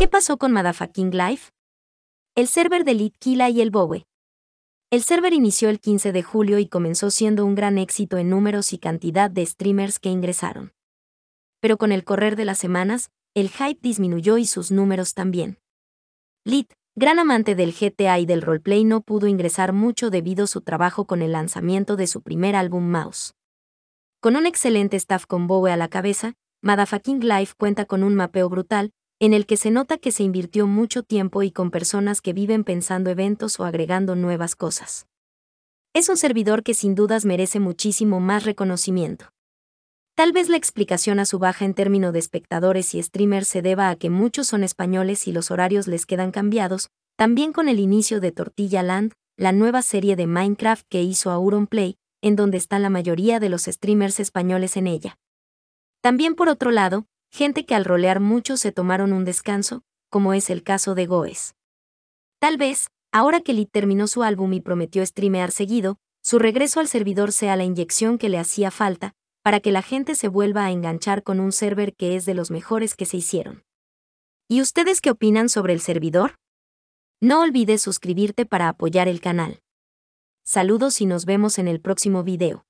¿Qué pasó con Madafaking Life? El server de Kila y el Bowe. El server inició el 15 de julio y comenzó siendo un gran éxito en números y cantidad de streamers que ingresaron. Pero con el correr de las semanas, el hype disminuyó y sus números también. Lit, gran amante del GTA y del roleplay, no pudo ingresar mucho debido a su trabajo con el lanzamiento de su primer álbum Mouse. Con un excelente staff con Bowe a la cabeza, Madafaking Life cuenta con un mapeo brutal, en el que se nota que se invirtió mucho tiempo y con personas que viven pensando eventos o agregando nuevas cosas. Es un servidor que sin dudas merece muchísimo más reconocimiento. Tal vez la explicación a su baja en términos de espectadores y streamers se deba a que muchos son españoles y los horarios les quedan cambiados, también con el inicio de Tortilla Land, la nueva serie de Minecraft que hizo Auronplay, en donde están la mayoría de los streamers españoles en ella. También por otro lado, gente que al rolear mucho se tomaron un descanso, como es el caso de Goes. Tal vez, ahora que Lee terminó su álbum y prometió streamear seguido, su regreso al servidor sea la inyección que le hacía falta, para que la gente se vuelva a enganchar con un server que es de los mejores que se hicieron. ¿Y ustedes qué opinan sobre el servidor? No olvides suscribirte para apoyar el canal. Saludos y nos vemos en el próximo video.